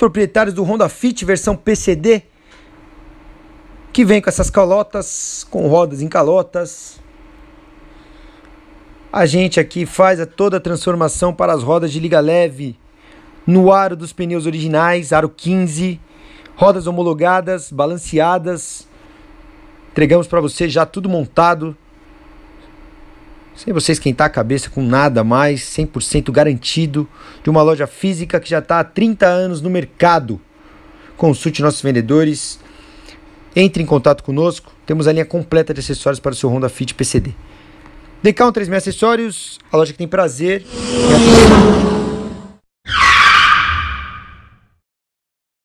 proprietários do Honda Fit versão PCD, que vem com essas calotas, com rodas em calotas. A gente aqui faz a toda a transformação para as rodas de liga leve no aro dos pneus originais, aro 15, rodas homologadas, balanceadas. Entregamos para você já tudo montado, sem você esquentar a cabeça com nada mais, 100% garantido, de uma loja física que já está há 30 anos no mercado. Consulte nossos vendedores, entre em contato conosco, temos a linha completa de acessórios para o seu Honda Fit PCD. Decão 3 Acessórios, a loja que tem prazer.